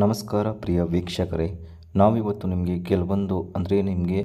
ನಮಸ್ಕಾರ ಪ್ರಿಯ ವೀಕ್ಷಕರೇ ನಾವಿವತ್ತು ನಿಮಗೆ ಕೆಲವೊಂದು ಅಂದರೆ ನಿಮಗೆ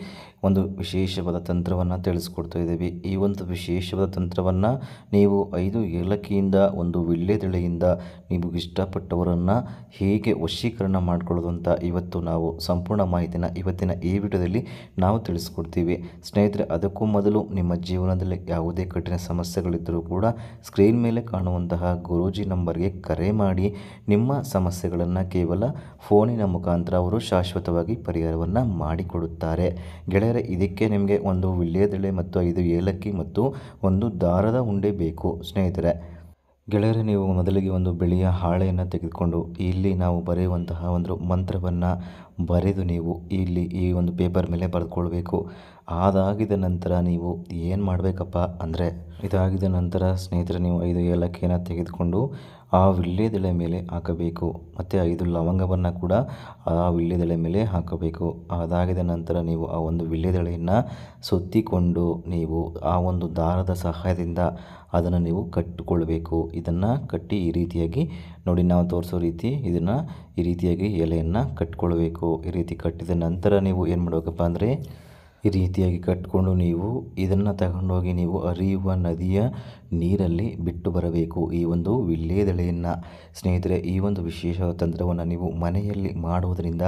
ಒಂದು ವಿಶೇಷವಾದ ತಂತ್ರವನ್ನು ತಿಳಿಸ್ಕೊಡ್ತಾ ಇದ್ದೀವಿ ಈ ಒಂದು ವಿಶೇಷವಾದ ತಂತ್ರವನ್ನು ನೀವು ಐದು ಏಲಕ್ಕಿಯಿಂದ ಒಂದು ವಿಳ್ಳೆದೆಳೆಯಿಂದ ನೀವು ಇಷ್ಟಪಟ್ಟವರನ್ನು ಹೇಗೆ ವಶೀಕರಣ ಮಾಡಿಕೊಳ್ಳೋದು ಅಂತ ಇವತ್ತು ನಾವು ಸಂಪೂರ್ಣ ಮಾಹಿತಿನ ಇವತ್ತಿನ ಈ ವಿಡಿಯೋದಲ್ಲಿ ನಾವು ತಿಳಿಸ್ಕೊಡ್ತೀವಿ ಸ್ನೇಹಿತರೆ ಅದಕ್ಕೂ ಮೊದಲು ನಿಮ್ಮ ಜೀವನದಲ್ಲಿ ಯಾವುದೇ ಕಠಿಣ ಸಮಸ್ಯೆಗಳಿದ್ದರೂ ಕೂಡ ಸ್ಕ್ರೀನ್ ಮೇಲೆ ಕಾಣುವಂತಹ ಗುರೂಜಿ ನಂಬರ್ಗೆ ಕರೆ ಮಾಡಿ ನಿಮ್ಮ ಸಮಸ್ಯೆಗಳನ್ನು ಕೇವಲ ಫೋನಿನ ಮುಖಾಂತರ ಅವರು ಶಾಶ್ವತ ಶಾಶ್ವತವಾಗಿ ಪರಿಹಾರವನ್ನು ಮಾಡಿಕೊಡುತ್ತಾರೆ ಗೆಳೆಯರೆ ಇದಕ್ಕೆ ನಿಮಗೆ ಒಂದು ವಿಳ್ಯದೆಳೆ ಮತ್ತು ಐದು ಏಲಕ್ಕಿ ಮತ್ತು ಒಂದು ದಾರದ ಉಂಡೆ ಬೇಕು ಸ್ನೇಹಿತರೆ ಗೆಳೆಯರೆ ನೀವು ಮೊದಲಿಗೆ ಒಂದು ಬೆಳೆಯ ಹಾಳೆಯನ್ನು ತೆಗೆದುಕೊಂಡು ಇಲ್ಲಿ ನಾವು ಬರೆಯುವಂತಹ ಒಂದು ಮಂತ್ರವನ್ನು ಬರೆದು ನೀವು ಇಲ್ಲಿ ಈ ಒಂದು ಪೇಪರ್ ಮೇಲೆ ಬರೆದುಕೊಳ್ಬೇಕು ಅದಾಗಿದ ನಂತರ ನೀವು ಏನು ಮಾಡಬೇಕಪ್ಪ ಅಂದರೆ ಇದಾಗಿದ ನಂತರ ಸ್ನೇಹಿತರೆ ನೀವು ಐದು ಏಲಕ್ಕಿಯನ್ನು ತೆಗೆದುಕೊಂಡು ಆ ವೀಳ್ಯದೆಲೆ ಮೇಲೆ ಹಾಕಬೇಕು ಮತ್ತು ಐದು ಲವಂಗವನ್ನು ಕೂಡ ಆ ವೀಳ್ಯದೆಲೆ ಮೇಲೆ ಹಾಕಬೇಕು ಅದಾಗಿದ ನಂತರ ನೀವು ಆ ಒಂದು ವಿಲ್ಲೆದೆಳೆಯನ್ನು ಸುತ್ತಿಕೊಂಡು ನೀವು ಆ ಒಂದು ದಾರದ ಸಹಾಯದಿಂದ ಅದನ್ನು ನೀವು ಕಟ್ಟಿಕೊಳ್ಬೇಕು ಇದನ್ನು ಕಟ್ಟಿ ಈ ರೀತಿಯಾಗಿ ನೋಡಿ ನಾವು ತೋರಿಸೋ ರೀತಿ ಇದನ್ನು ಈ ರೀತಿಯಾಗಿ ಎಲೆಯನ್ನು ಕಟ್ಕೊಳ್ಬೇಕು ಕಟ್ಟಬೇಕು ಈ ರೀತಿ ಕಟ್ಟಿದ ನಂತರ ನೀವು ಏನು ಮಾಡಬೇಕಪ್ಪ ಅಂದರೆ ಈ ರೀತಿಯಾಗಿ ಕಟ್ಟಿಕೊಂಡು ನೀವು ಇದನ್ನು ತಗೊಂಡೋಗಿ ನೀವು ಅರಿಯುವ ನದಿಯ ನೀರಲ್ಲಿ ಬಿಟ್ಟು ಬರಬೇಕು ಈ ಒಂದು ವಿಲ್ಲೇದಳೆಯನ್ನು ಸ್ನೇಹಿತರೆ ಈ ಒಂದು ವಿಶೇಷ ತಂತ್ರವನ್ನು ನೀವು ಮನೆಯಲ್ಲಿ ಮಾಡುವುದರಿಂದ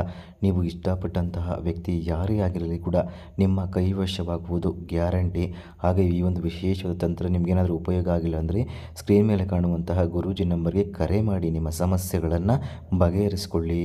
ನೀವು ಇಷ್ಟಪಟ್ಟಂತಹ ವ್ಯಕ್ತಿ ಯಾರೇ ಆಗಿರಲಿ ಕೂಡ ನಿಮ್ಮ ಕೈವಶವಾಗುವುದು ಗ್ಯಾರಂಟಿ ಹಾಗೆ ಈ ಒಂದು ವಿಶೇಷ ತಂತ್ರ ನಿಮಗೇನಾದರೂ ಉಪಯೋಗ ಆಗಿಲ್ಲ ಅಂದರೆ ಸ್ಕ್ರೀನ್ ಮೇಲೆ ಕಾಣುವಂತಹ ಗುರೂಜಿ ನಂಬರ್ಗೆ ಕರೆ ಮಾಡಿ ನಿಮ್ಮ ಸಮಸ್ಯೆಗಳನ್ನು ಬಗೆಹರಿಸಿಕೊಳ್ಳಿ